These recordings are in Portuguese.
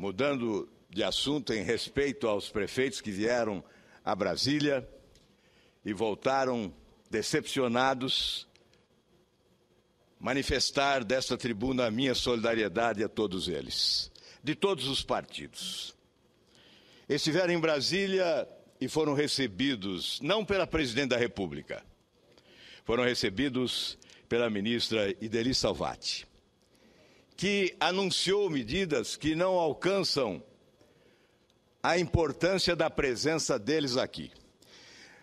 Mudando de assunto em respeito aos prefeitos que vieram a Brasília e voltaram decepcionados, manifestar desta tribuna a minha solidariedade a todos eles, de todos os partidos. Estiveram em Brasília e foram recebidos não pela presidente da República, foram recebidos pela ministra Ideli Salvati que anunciou medidas que não alcançam a importância da presença deles aqui.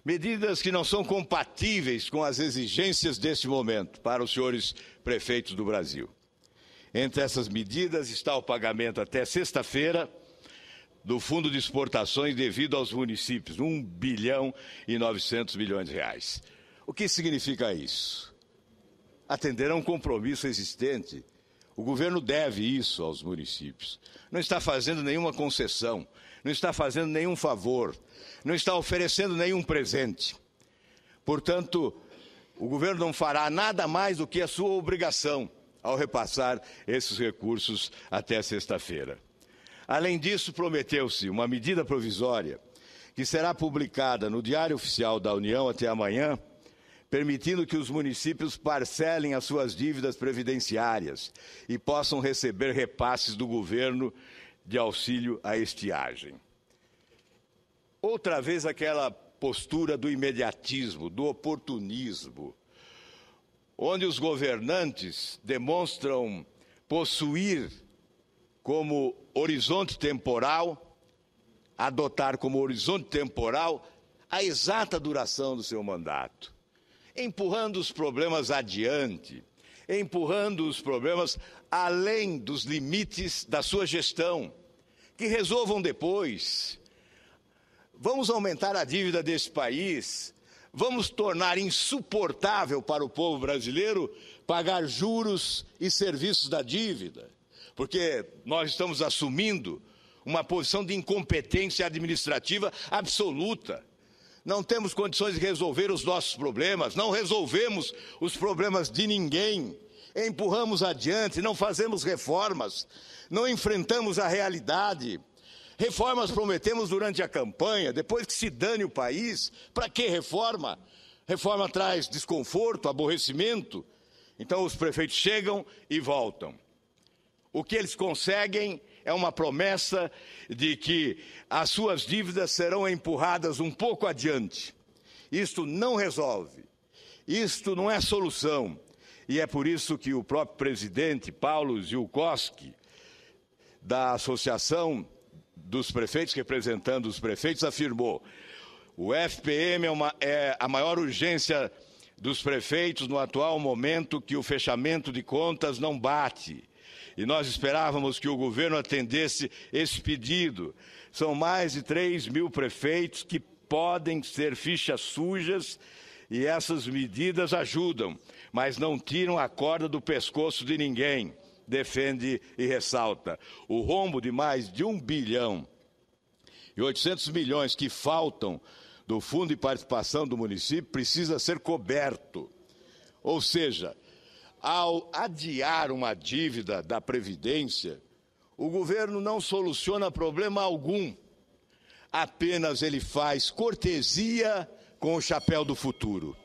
Medidas que não são compatíveis com as exigências deste momento para os senhores prefeitos do Brasil. Entre essas medidas está o pagamento até sexta-feira do Fundo de Exportações devido aos municípios, 1 bilhão e 900 milhões de reais. O que significa isso? Atender a um compromisso existente o governo deve isso aos municípios. Não está fazendo nenhuma concessão, não está fazendo nenhum favor, não está oferecendo nenhum presente. Portanto, o governo não fará nada mais do que a sua obrigação ao repassar esses recursos até sexta-feira. Além disso, prometeu-se uma medida provisória que será publicada no Diário Oficial da União até amanhã, permitindo que os municípios parcelem as suas dívidas previdenciárias e possam receber repasses do governo de auxílio à estiagem. Outra vez aquela postura do imediatismo, do oportunismo, onde os governantes demonstram possuir como horizonte temporal, adotar como horizonte temporal a exata duração do seu mandato empurrando os problemas adiante, empurrando os problemas além dos limites da sua gestão, que resolvam depois. Vamos aumentar a dívida desse país, vamos tornar insuportável para o povo brasileiro pagar juros e serviços da dívida, porque nós estamos assumindo uma posição de incompetência administrativa absoluta não temos condições de resolver os nossos problemas, não resolvemos os problemas de ninguém, empurramos adiante, não fazemos reformas, não enfrentamos a realidade. Reformas prometemos durante a campanha, depois que se dane o país, para que reforma? Reforma traz desconforto, aborrecimento. Então os prefeitos chegam e voltam. O que eles conseguem é uma promessa de que as suas dívidas serão empurradas um pouco adiante. Isto não resolve, isto não é solução. E é por isso que o próprio presidente Paulo Zilkowski, da Associação dos Prefeitos, representando os prefeitos, afirmou: o FPM é, uma, é a maior urgência dos prefeitos no atual momento que o fechamento de contas não bate. E nós esperávamos que o governo atendesse esse pedido. São mais de 3 mil prefeitos que podem ser fichas sujas e essas medidas ajudam, mas não tiram a corda do pescoço de ninguém, defende e ressalta. O rombo de mais de 1 bilhão e 800 milhões que faltam do fundo de participação do município precisa ser coberto. Ou seja, ao adiar uma dívida da Previdência, o governo não soluciona problema algum. Apenas ele faz cortesia com o chapéu do futuro.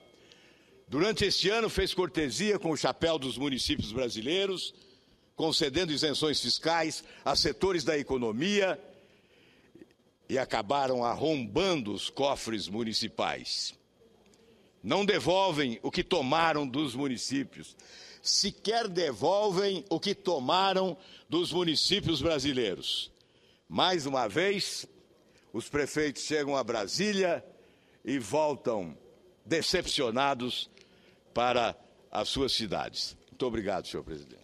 Durante este ano, fez cortesia com o chapéu dos municípios brasileiros, concedendo isenções fiscais a setores da economia e acabaram arrombando os cofres municipais não devolvem o que tomaram dos municípios, sequer devolvem o que tomaram dos municípios brasileiros. Mais uma vez, os prefeitos chegam a Brasília e voltam decepcionados para as suas cidades. Muito obrigado, senhor presidente.